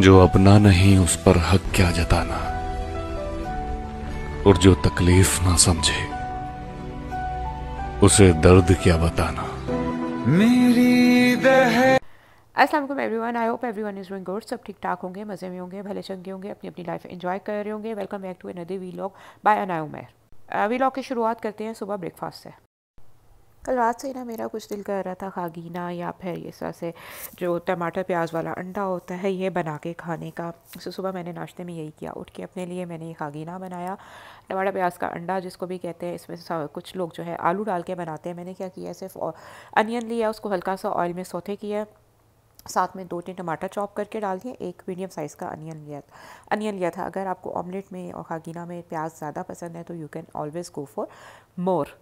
जो अपना नहीं उस पर हक क्या जताना और जो तकलीफ ना समझे उसे दर्द क्या बताना मेरी अस्सलाम असलम everyone I hope everyone is doing good सब ठीक ठाक होंगे मज़े में होंगे भले चंगे होंगे अपनी अपनी लाइफ एंजॉय कर रहे होंगे welcome back to another vlog by Anayo Umer vlog की शुरुआत करते हैं सुबह ब्रेकफास्ट से कल रात से ना मेरा कुछ दिल कर रहा था खागीना या फिर इस तरह से जो टमाटर प्याज वाला अंडा होता है ये बना के खाने का सो सुबह मैंने नाश्ते में यही किया उठ के अपने लिए मैंने ये खागीना बनाया टमाटर प्याज का अंडा जिसको भी कहते हैं इसमें कुछ लोग जो है आलू डाल के बनाते हैं मैंने क्या किया सिर्फ अनियन लिया उसको हल्का सा ऑयल में सोते किया साथ में दो तीन टमाटर चॉप करके डाल दिए एक मीडियम साइज़ का अनियन लिया अनियन लिया था अगर आपको ऑमलेट में और खागीना में प्याज ज़्यादा पसंद है तो you can always go for more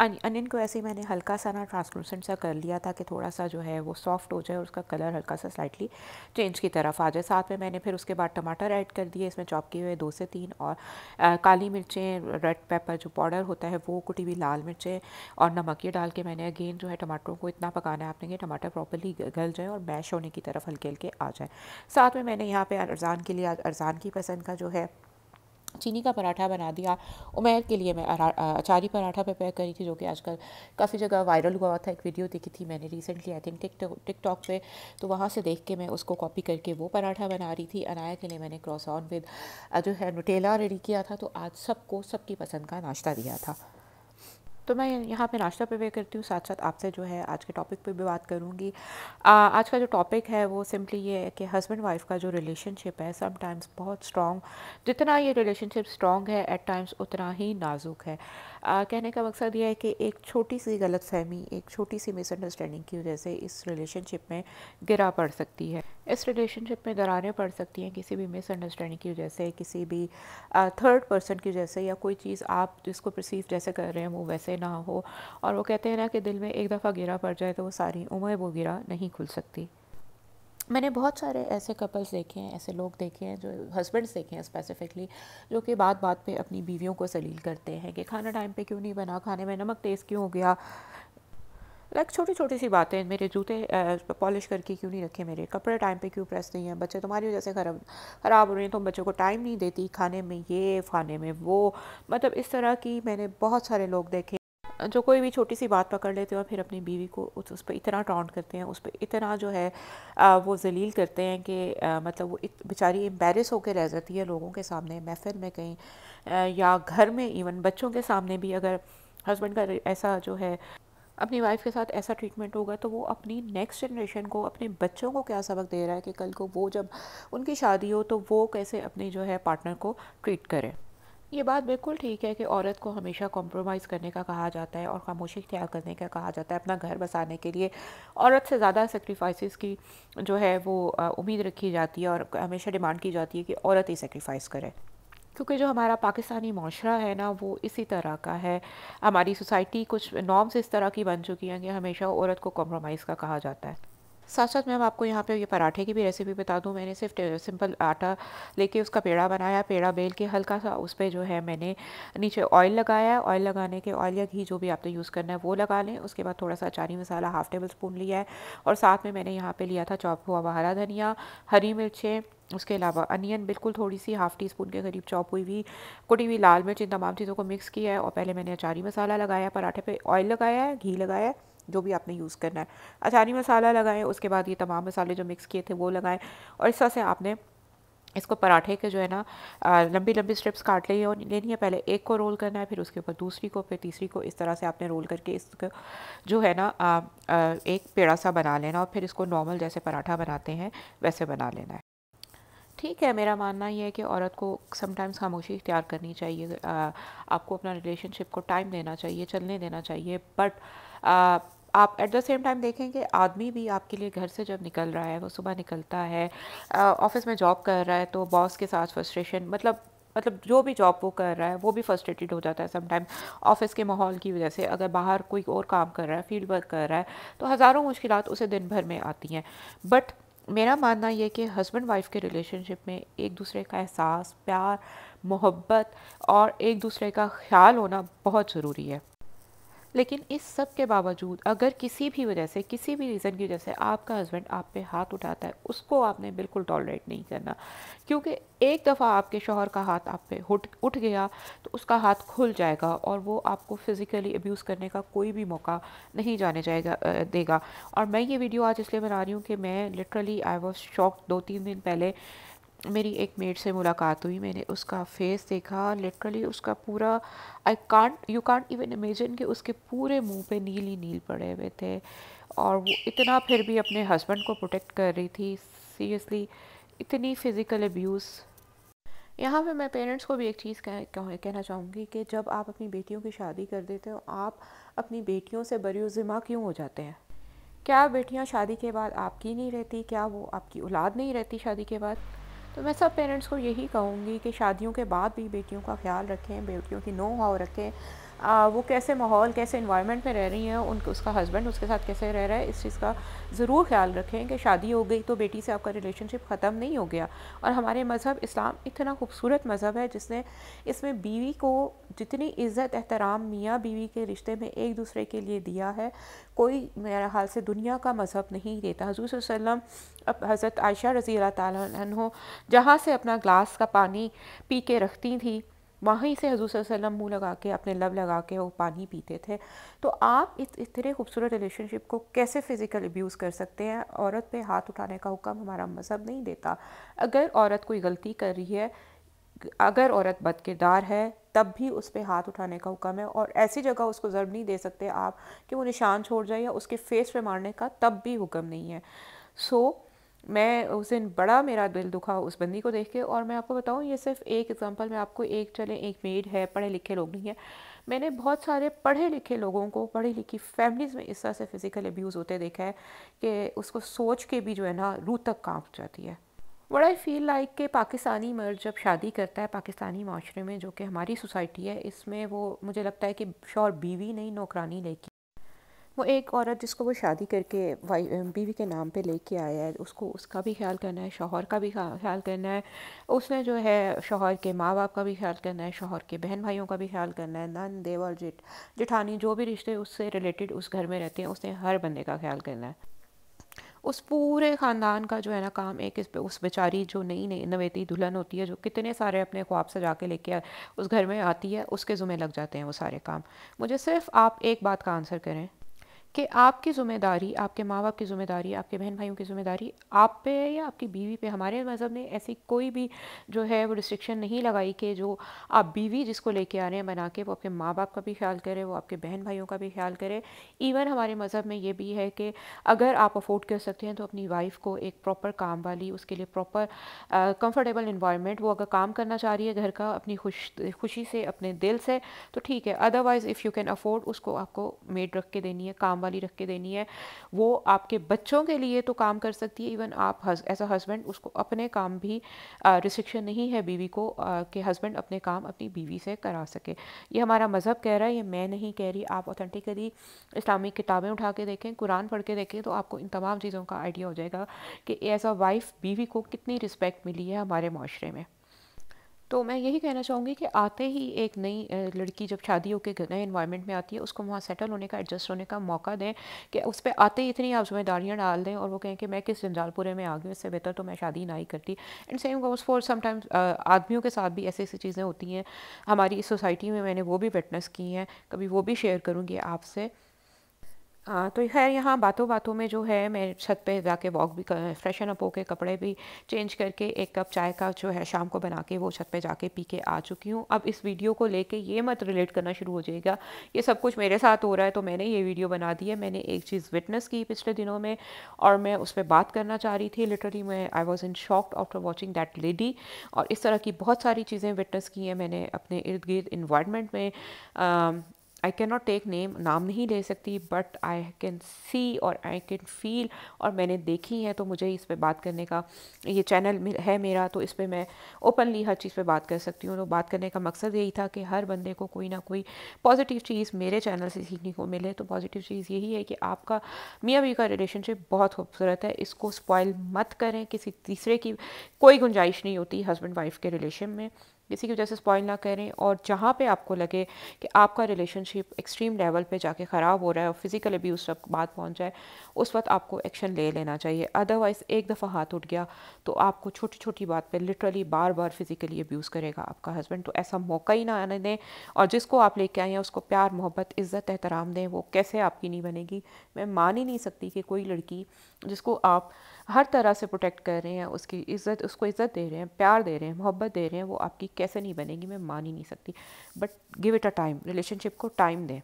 onion को ऐसे ही मैंने हल्का सा ना ट्रांसलूसेंट सा कर लिया था कि थोड़ा सा जो है वो सॉफ्ट हो जाए और उसका कलर हल्का सा स्लाइटली चेंज की तरफ आ जाए साथ में मैंने फिर उसके बाद टमाटर ऐड कर दिए इसमें चॉप किए हुए दो से तीन और आ, काली मिर्चें रेड पेपर जो पाउडर होता है वो कुटी हुई लाल मिर्चें और नमक ये डाल के मैंने अगेन जो है टमाटरों को इतना पकाना है आपने कि टमाटर प्रॉपरली गल जाए और मैश होने की तरफ हल्के हल्के आ जाए साथ में मैंने यहाँ पर अरजान के लिए अरजान की पसंद का जो है चीनी का पराठा बना दिया उमेर के लिए मैं अचारी पराठा प्रपेयर करी थी जो कि आजकल काफ़ी जगह वायरल हुआ था एक वीडियो देखी थी मैंने recently I think tik TikTok पे तो वहाँ से देख के मैं उसको कॉपी करके वो पराठा बना रही थी अनाया के लिए मैंने क्रॉस ऑन विद जो है नुटेला रेडी किया था तो आज सबको सबकी पसंद का नाश्ता दिया था तो मैं यहाँ पे नाश्ता प्रिपेयर करती हूँ साथ साथ आपसे जो है आज के टॉपिक पे भी बात करूँगी आज का जो टॉपिक है वो सिंपली ये है कि हस्बैंड वाइफ का जो रिलेशनशिप है समटाइम्स बहुत स्ट्रॉन्ग जितना ये रिलेशनशिप स्ट्रॉन्ग है एट टाइम्स उतना ही नाजुक है आ, कहने का मकसद ये है कि एक छोटी सी गलत फहमी एक छोटी सी मिसअंडरस्टैंडिंग की वजह से इस रिलेशनशिप में गिरा पड़ सकती है इस रिलेशनशिप में दरारें पड़ सकती हैं किसी भी मिसअंडरस्टैंडिंग की वजह से किसी भी थर्ड पर्सन की वजह से या कोई चीज़ आप जिसको प्रसीव जैसे कर रहे हैं वो वैसे ना हो और वो कहते हैं ना कि दिल में एक दफ़ा गिरा पड़ जाए तो वो सारी उम्र वो गिरा नहीं खुल सकती मैंने बहुत सारे ऐसे कपल्स देखे हैं ऐसे लोग देखे हैं जो हस्बैंड्स देखे हैं स्पेसिफिकली जो कि बात बात पे अपनी बीवियों को सलील करते हैं कि खाना टाइम पे क्यों नहीं बना खाने में नमक तेज़ क्यों हो गया लाइक छोटी छोटी सी बातें मेरे जूते पॉलिश करके क्यों नहीं रखे मेरे कपड़े टाइम पे क्यों प्रेस नहीं है बच्चे तुम्हारी वजह से खराब ख़राब हो रहे हैं तुम बच्चों को टाइम नहीं देती खाने में ये खाने में वो मतलब इस तरह की मैंने बहुत सारे लोग देखे जो कोई भी छोटी सी बात पकड़ लेते हैं और फिर अपनी बीवी को उस उस पर इतना टॉन्ट करते हैं उस पर इतना जो है वो जलील करते हैं कि मतलब वो बेचारी एम्बेरस होकर रह जाती है लोगों के सामने महफिल में कहीं या घर में इवन बच्चों के सामने भी अगर हस्बैंड का ऐसा जो है अपनी वाइफ के साथ ऐसा ट्रीटमेंट होगा तो वो अपनी नेक्स्ट जनरेशन को अपने बच्चों को क्या सबक दे रहा है कि कल को वो जब उनकी शादी हो तो वो कैसे अपनी जो है पार्टनर को ट्रीट करें ये बात बिल्कुल ठीक है कि औरत को हमेशा कॉम्प्रोमाइज़ करने का कहा जाता है और खामोशी इख्तियार करने का कहा जाता है अपना घर बसाने के लिए औरत से ज़्यादा सेक्रीफाइस की जो है वो उम्मीद रखी जाती है और हमेशा डिमांड की जाती है कि औरत ही सेक्रीफाइस करे क्योंकि जो हमारा पाकिस्तानी माशरा है ना वो इसी तरह का है हमारी सोसाइटी कुछ नॉर्म्स इस तरह की बन चुकी हैं कि हमेशा औरत को कॉम्प्रोमाइज़ का कहा जाता है साथ साथ मैम आपको यहाँ पे ये पराठे की भी रेसिपी बता दूँ मैंने सिर्फ सिंपल आटा लेके उसका पेड़ा बनाया पेड़ा बेल के हल्का सा उस पर जो है मैंने नीचे ऑयल लगाया है ऑयल लगाने के ऑयल या घी जो भी आपने यूज़ करना है वो लगा लें उसके बाद थोड़ा सा चारी मसाला हाफ़ टेबल स्पून लिया है और साथ में मैंने यहाँ पर लिया था चौप हुआ हरा धनिया हरी मिर्चें उसके अलावा अनियन बिल्कुल थोड़ी सी हाफ़ टी स्पून के करीब चॉप हुई हुई कुटी हुई लाल मिर्च इन तमाम चीज़ों को मिक्स किया है और पहले मैंने अचारी मसाला लगाया पराठे पे ऑयल लगाया है घी लगाया है जो भी आपने यूज़ करना है अचारी मसाला लगाएं उसके बाद ये तमाम मसाले जो मिक्स किए थे वो लगाएं और इस तरह से आपने इसको पराठे के जो है ना लंबी लंबी स्ट्रिप्स काट ली और लेनी है पहले एक को रोल करना है फिर उसके ऊपर दूसरी को फिर तीसरी को इस तरह से आपने रोल करके इसको जो है ना आ, आ, एक पेड़ा सा बना लेना और फिर इसको नॉर्मल जैसे पराठा बनाते हैं वैसे बना लेना है ठीक है मेरा मानना यह है कि औरत को समटाइम्स खामोशी इख्तियार करनी चाहिए आ, आपको अपना रिलेशनशिप को टाइम देना चाहिए चलने देना चाहिए बट आप एट द सेम टाइम देखें कि आदमी भी आपके लिए घर से जब निकल रहा है वो सुबह निकलता है ऑफिस में जॉब कर रहा है तो बॉस के साथ फ्रस्ट्रेशन मतलब मतलब जो भी जॉब वो कर रहा है वो भी फ्रस्ट्रेटेड हो जाता है समटाइम ऑफिस के माहौल की वजह से अगर बाहर कोई और काम कर रहा है फील्ड वर्क कर रहा है तो हज़ारों मुश्किल उसे दिन भर में आती हैं बट मेरा मानना यह कि हस्बैंड वाइफ के रिलेशनशिप में एक दूसरे का एहसास प्यार मोहब्बत और एक दूसरे का ख्याल होना बहुत ज़रूरी है लेकिन इस सब के बावजूद अगर किसी भी वजह से किसी भी रीज़न की वजह से आपका हस्बैंड आप पे हाथ उठाता है उसको आपने बिल्कुल टॉलरेट नहीं करना क्योंकि एक दफ़ा आपके शोहर का हाथ आप पे उठ उठ गया तो उसका हाथ खुल जाएगा और वो आपको फ़िज़िकली अब्यूज़ करने का कोई भी मौका नहीं जाने जाएगा देगा और मैं ये वीडियो आज इसलिए बना रही हूँ कि मैं लिटरली आई वॉज शॉक दो तीन दिन पहले मेरी एक मेड से मुलाकात हुई मैंने उसका फेस देखा लिटरली उसका पूरा I can't you can't even imagine कि उसके पूरे मुंह पे नील ही नील पड़े हुए थे और वो इतना फिर भी अपने हस्बैंड को प्रोटेक्ट कर रही थी सीरियसली इतनी फ़िज़िकल अब्यूज़ यहाँ पे मैं पेरेंट्स को भी एक चीज़ कह, कह, कहना चाहूँगी कि जब आप अपनी बेटियों की शादी कर देते हो आप अपनी बेटियों से बरी ज़िम्मा क्यों हो जाते हैं क्या बेटियाँ शादी के बाद आपकी नहीं रहती क्या वो आपकी औलाद नहीं रहती शादी के बाद तो मैं सब पेरेंट्स को यही कहूँगी कि शादियों के बाद भी बेटियों का ख्याल रखें बेटियों की नो हाव रखें आ, वो कैसे माहौल कैसे इन्वायरमेंट में रह रही हैं उन उसका हस्बैंड उसके साथ कैसे रह रहा है इस चीज़ का ज़रूर ख्याल रखें कि शादी हो गई तो बेटी से आपका रिलेशनशिप ख़त्म नहीं हो गया और हमारे मज़हब इस्लाम इतना खूबसूरत मज़हब है जिसने इसमें बीवी को जितनी इज़्ज़त एहतराम मियाँ बीवी के रिश्ते में एक दूसरे के लिए दिया है कोई मेरे हाल से दुनिया का मज़हब नहीं देता हजूर वसलम अब हज़रत आयशा रज़ी अल्लाह जहाँ से अपना ग्लास का पानी पी के रखती थी वहीं से हजूर वसल्लम मुँह लगा के अपने लब लगा के वो पानी पीते थे तो आप इस इस तरह खूबसूरत रिलेशनशिप को कैसे फ़िज़िकल अब्यूज़ कर सकते हैं औरत पे हाथ उठाने का हुक्म हमारा मज़हब नहीं देता अगर औरत कोई गलती कर रही है अगर औरत बद किरदार है तब भी उस पर हाथ उठाने का हुक्म है और ऐसी जगह उसको ज़रब नहीं दे सकते आप कि वो निशान छोड़ जाए या उसके फेस पर मारने का तब भी हुक्म नहीं है सो so, मैं उस दिन बड़ा मेरा दिल दुखा उस बंदी को देख के और मैं आपको बताऊँ ये सिर्फ एक एग्ज़ाम्पल मैं आपको एक चले एक मेड है पढ़े लिखे लोग नहीं है मैंने बहुत सारे पढ़े लिखे लोगों को पढ़ी लिखी फैमिलीज़ में इस तरह से फ़िज़िकल एब्यूज़ होते देखा है कि उसको सोच के भी जो है ना रूह तक काँप जाती है वट आई फील लाइक के पाकिस्तानी मर्द जब शादी करता है पाकिस्तानी माशरे में जो कि हमारी सोसाइटी है इसमें वो मुझे लगता है कि शोर बीवी नहीं नौकरानी लेके वो एक औरत जिसको वो शादी करके वाई बीवी के नाम पे लेके आया है उसको उसका भी ख्याल करना है शोहर का भी ख्याल करना है उसने जो है शोहर के माँ बाप का भी ख्याल करना है शोहर के बहन भाइयों का भी ख्याल करना है नन देव और जेठ जेठानी जो भी रिश्ते उससे रिलेटेड उस घर में रहते हैं उसने हर बंदे का ख्याल करना है उस पूरे ख़ानदान का जो है ना काम एक इस पे उस बेचारी जो नई नवेती दुल्हन होती है जो कितने सारे अपने ख्वाब सजा के लेके उस घर में आती है उसके ज़ुमे लग जाते हैं वो सारे काम मुझे सिर्फ आप एक बात का आंसर करें कि आपकी ज़िम्मेदारी आपके माँ बाप की ज़िम्मेदारी आपके बहन भाइयों की ज़िम्मेदारी आप पे है या आपकी बीवी पे हमारे मज़हब ने ऐसी कोई भी जो है वो रिस्ट्रिक्शन नहीं लगाई कि जो आप बीवी जिसको लेके आ रहे हैं बना के वो आपके माँ बाप का भी ख्याल करे वो आपके बहन भाइयों का भी ख्याल करे इवन हमारे मज़हब में ये भी है कि अगर आप अफोर्ड कर सकते हैं तो अपनी वाइफ को एक प्रॉपर काम वाली उसके लिए प्रॉपर कंफर्टेबल इन्वायरमेंट वो अगर काम करना चाह रही है घर का अपनी खुश खुशी से अपने दिल से तो ठीक है otherwise if you can afford उसको आपको मेड रख के देनी है काम काम वाली रख के देनी है वो आपके बच्चों के लिए तो काम कर सकती है इवन आप एज अ हस्बैंड उसको अपने काम भी रिस्ट्रिक्शन नहीं है बीवी को आ, कि हस्बैंड अपने काम अपनी बीवी से करा सके ये हमारा मज़हब कह रहा है ये मैं नहीं कह रही आप ऑथेंटिकली इस्लामिक किताबें उठा के देखें कुरान पढ़ के देखें तो आपको इन तमाम चीज़ों का आइडिया हो जाएगा कि एज अ वाइफ बीवी को कितनी रिस्पेक्ट मिली है हमारे माशरे में तो मैं यही कहना चाहूँगी कि आते ही एक नई लड़की जब शादी होकर नए इन्वायरमेंट में आती है उसको वहाँ सेटल होने का एडजस्ट होने का मौका दें कि उस पर आते ही इतनी आप जिम्मेदारियाँ डाल दें और वो कहें कि मैं किस जंजालपुरे में आ गई इससे बेहतर तो मैं शादी ना ही करती and same goes for sometimes आदमियों के साथ भी ऐसी ऐसी चीज़ें होती हैं हमारी सोसाइटी में मैंने वो भी विटनेस की हैं कभी वो भी शेयर करूँगी आपसे आ, तो खैर यहाँ बातों बातों में जो है मैं छत पे जाके वॉक भी कर फ्रेशन अप होके कपड़े भी चेंज करके एक कप चाय का जो है शाम को बना के वो छत पे जाके पी के आ चुकी हूँ अब इस वीडियो को लेके ये मत रिलेट करना शुरू हो जाएगा ये सब कुछ मेरे साथ हो रहा है तो मैंने ये वीडियो बना दी है मैंने एक चीज़ विटनेस की पिछले दिनों में और मैं उस पर बात करना चाह रही थी लिटरली मैं I was in shocked after watching that lady और इस तरह की बहुत सारी चीज़ें विटनेस की हैं मैंने अपने इर्द गिर्द इन्वायरमेंट में I can not take name नाम नहीं ले सकती बट आई कैन सी और आई कैन फील और मैंने देखी है तो मुझे इस पर बात करने का ये चैनल है मेरा तो इस पर मैं ओपनली हर चीज़ पर बात कर सकती हूँ तो बात करने का मकसद यही था कि हर बंदे को कोई ना कोई पॉजिटिव चीज़ मेरे चैनल से सीखने को मिले तो पॉजिटिव चीज़ यही है कि आपका मियाँ बी का रिलेशनशिप बहुत खूबसूरत है इसको स्पॉयल मत करें किसी तीसरे की कोई गुंजाइश नहीं होती हस्बैंड वाइफ के रिलेशन में किसी की वजह से स्पॉइल ना करें और जहाँ पे आपको लगे कि आपका रिलेशनशिप एक्सट्रीम लेवल पे जाके ख़राब हो रहा है और फिज़िकल उस वक्त बात पहुँच जाए उस वक्त आपको एक्शन ले लेना चाहिए अदरवाइज़ एक दफ़ा हाथ उठ गया तो आपको छोटी छोटी बात पर लिटरली बार बार फिज़िकली अब्यूज़ करेगा आपका हस्बैंड तो ऐसा मौका ही ना आने दें और जिसको आप लेके आए हैं उसको प्यार मोहब्बत इज़्ज़त एहतराम दें वो कैसे आपकी नहीं बनेगी मैं मान ही नहीं सकती कि कोई लड़की जिसको आप हर तरह से प्रोटेक्ट कर रहे हैं उसकी इज़्ज़त उसको इज़्ज़त दे रहे हैं प्यार दे रहे हैं मोहब्बत दे रहे हैं वो आपकी कैसे नहीं बनेगी मैं मान ही नहीं सकती but give it a time relationship को टाइम दें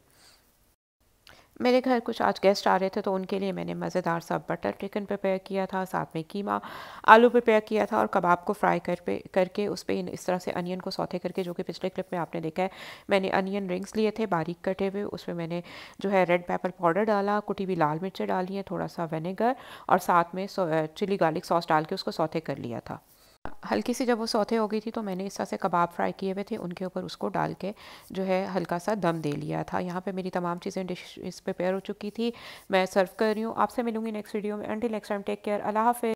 मेरे घर कुछ आज गेस्ट आ रहे थे तो उनके लिए मैंने मज़ेदार सा बटर चिकन प्रिपेयर किया था साथ में कीमा आलू प्रिपेयर किया था और कबाब को फ्राई कर पे करके उस पर इस तरह से अनियन को सौते करके जो कि पिछले क्लिप में आपने देखा है मैंने अनियन रिंग्स लिए थे बारीक कटे हुए उसमें मैंने जो है रेड पेपर पाउडर डाला कुटी हुई लाल मिर्चें डाली हैं थोड़ा सा वेनेगर और साथ में चिली गार्लिक सॉस डाल के उसको सौते कर लिया था हल्की सी जब वो सौते हो गई थी तो मैंने इस तरह से कबाब फ्राई किए हुए थे उनके ऊपर उसको डाल के जो है हल्का सा दम दे लिया था यहाँ पे मेरी तमाम चीज़ें डिश प्रिपेयर हो चुकी थी मैं सर्व कर रही हूँ आपसे मिलूंगी नेक्स्ट वीडियो में and next time take care अल्लाह हाफि